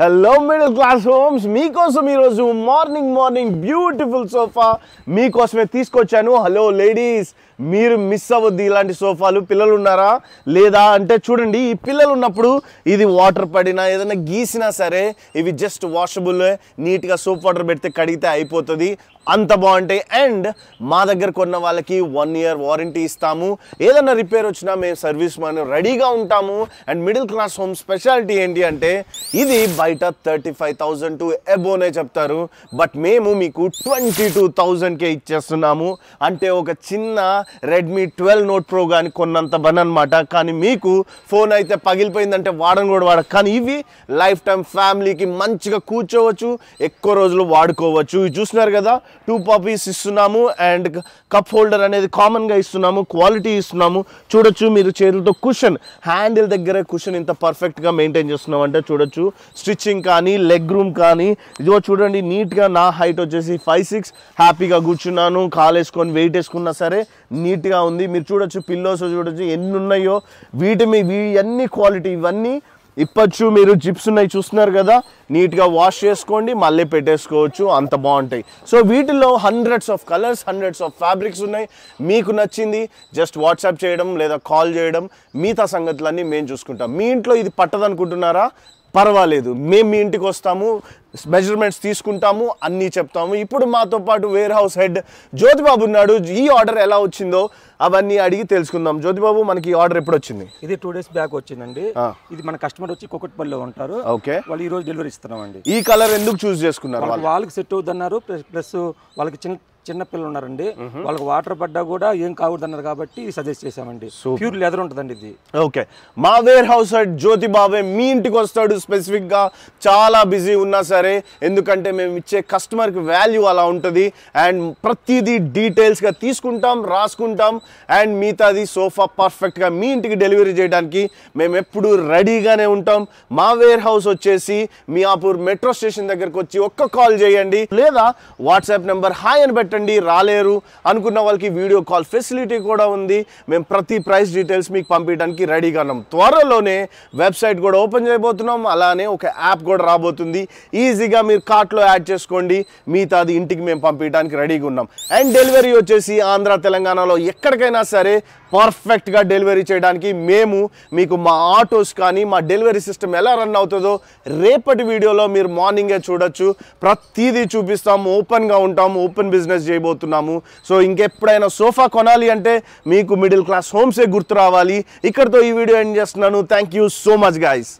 hello middle class homes మీకోసం ఈరోజు morning morning beautiful sofa మీకోసమే తీసుకొచ్చాను హలో లేడీస్ మీరు మిస్ అవ్వద్దు ఇలాంటి సోఫాలు పిల్లలు ఉన్నారా లేదా అంటే చూడండి ఈ పిల్లలు ఉన్నప్పుడు ఇది వాటర్ పడినా ఏదైనా గీసినా సరే ఇవి జస్ట్ వాషబుల్ నీట్గా సోప్ వాటర్ పెడితే కడిగితే అయిపోతుంది అంత బాగుంటాయి అండ్ మా దగ్గర కొన్న వాళ్ళకి వన్ ఇయర్ వారంటీ ఇస్తాము ఏదైనా రిపేర్ వచ్చినా మేము సర్వీస్ మనం రెడీగా ఉంటాము and middle class home speciality ఏంటి అంటే ఇది బయట బయట థర్టీ ఫైవ్ థౌజండ్ టు అబోనే చెప్తారు బట్ మేము మీకు ట్వంటీ టూ థౌజండ్కే ఇచ్చేస్తున్నాము అంటే ఒక చిన్న రెడ్మీ ట్వెల్వ్ నోట్ ప్రో కానీ కొన్నంత బన్ అనమాట కానీ మీకు ఫోన్ అయితే పగిలిపోయిందంటే వాడని కూడా వాడ కానీ ఇవి లైఫ్ టైం ఫ్యామిలీకి మంచిగా కూర్చోవచ్చు ఎక్కువ రోజులు వాడుకోవచ్చు ఇవి చూస్తున్నారు కదా టూ పాపీస్ ఇస్తున్నాము అండ్ కప్ హోల్డర్ అనేది కామన్గా ఇస్తున్నాము క్వాలిటీ ఇస్తున్నాము చూడొచ్చు మీరు చేతులతో కుషన్ హ్యాండిల్ దగ్గర కుషన్ ఇంత పర్ఫెక్ట్గా మెయింటైన్ చేస్తున్నాం అంటే చూడొచ్చు స్టిచ్ స్ట్రెచింగ్ కానీ లెగ్ రూమ్ కానీ ఇదిగో చూడండి నీట్గా నా హైట్ వచ్చేసి ఫైవ్ సిక్స్ హ్యాపీగా కూర్చున్నాను కాలేసుకొని వెయిట్ వేసుకున్నా సరే నీట్గా ఉంది మీరు చూడొచ్చు పిల్లోస్ చూడొచ్చు ఎన్ని ఉన్నాయో వీటి మీ ఇవన్నీ క్వాలిటీ ఇవన్నీ ఇప్పచ్చు మీరు జిప్స్ ఉన్నాయి చూస్తున్నారు కదా నీట్గా వాష్ చేసుకోండి మళ్ళీ పెట్టేసుకోవచ్చు అంత బాగుంటాయి సో వీటిలో hundreds of colours hundreds of fabrics ఉన్నాయి మీకు నచ్చింది జస్ట్ వాట్సాప్ చేయడం లేదా కాల్ చేయడం మిగతా సంగతులన్నీ మేము చూసుకుంటాం మీ ఇంట్లో ఇది పట్టదనుకుంటున్నారా పర్వాలేదు మేము మీ ఇంటికి వస్తాము మెజర్మెంట్స్ తీసుకుంటాము అన్నీ చెప్తాము ఇప్పుడు మాతో పాటు వేర్ హౌస్ హెడ్ జ్యోతిబాబు ఉన్నాడు ఈ ఆర్డర్ ఎలా వచ్చిందో అవన్నీ అడిగి తెలుసుకుందాం జ్యోతిబాబు మనకి ఆర్డర్ ఎప్పుడు వచ్చింది ఇది టూ డేస్ బ్యాక్ వచ్చిందండి ఇది మన కస్టమర్ వచ్చి కుకట్పల్లిలో ఉంటారు ఓకే వాళ్ళు ఈ రోజు డెలివరీ ఇస్తున్నామండి ఈ కలర్ ఎందుకు చూస్ చేసుకున్నారు వాళ్ళకి సెట్ అవుతున్నారు ప్లస్ వాళ్ళకి చిన్న చిన్నపిల్లలు ఉన్నారండి వాళ్ళకి వాటర్ పడ్డా కూడా ఏం అన్నారు కాబట్టి సజెస్ట్ చేశామండి ప్యూర్ లెదర్ ఉంటుందండి ఇది ఓకే మా వేర్ హౌస్ అట్ జ్యోతి బాబే మీ ఇంటికి వస్తాడు స్పెసిఫిక్ గా చాలా బిజీ ఉన్నా సరే ఎందుకంటే మేము ఇచ్చే కస్టమర్ కి వాల్యూ అలా ఉంటుంది అండ్ ప్రతిదీ డీటెయిల్స్ గా తీసుకుంటాం రాసుకుంటాం అండ్ మిగతాది సోఫా పర్ఫెక్ట్ గా మీ ఇంటికి డెలివరీ చేయడానికి మేము ఎప్పుడు రెడీగానే ఉంటాం మా వేర్ హౌస్ వచ్చేసి మియాపూర్ మెట్రో స్టేషన్ దగ్గరకు వచ్చి ఒక్క కాల్ చేయండి లేదా వాట్సాప్ నెంబర్ హాయ్ అని పెట్టండి చూడండి రాలేరు అనుకున్న వాళ్ళకి వీడియో కాల్ ఫెసిలిటీ కూడా ఉంది మేము ప్రతి ప్రైస్ డీటెయిల్స్ మీకు పంపించడానికి రెడీగా ఉన్నాం త్వరలోనే వెబ్సైట్ కూడా ఓపెన్ చేయబోతున్నాం అలానే ఒక యాప్ కూడా రాబోతుంది ఈజీగా మీరు కార్ట్లో యాడ్ చేసుకోండి అది ఇంటికి మేము పంపించడానికి రెడీగా ఉన్నాం అండ్ డెలివరీ వచ్చేసి ఆంధ్ర తెలంగాణలో ఎక్కడికైనా సరే పర్ఫెక్ట్గా డెలివరీ చేయడానికి మేము మీకు మా ఆటోస్ కానీ మా డెలివరీ సిస్టమ్ ఎలా రన్ అవుతుందో రేపటి వీడియోలో మీరు మార్నింగే చూడొచ్చు ప్రతిదీ చూపిస్తాము ఓపెన్గా ఉంటాము ఓపెన్ బిజినెస్ ఫోకస్ చేయబోతున్నాము సో ఇంకెప్పుడైనా సోఫా కొనాలి అంటే మీకు మిడిల్ క్లాస్ హోమ్సే గుర్తు రావాలి ఇక్కడితో ఈ వీడియో ఎండ్ చేస్తున్నాను thank you so much guys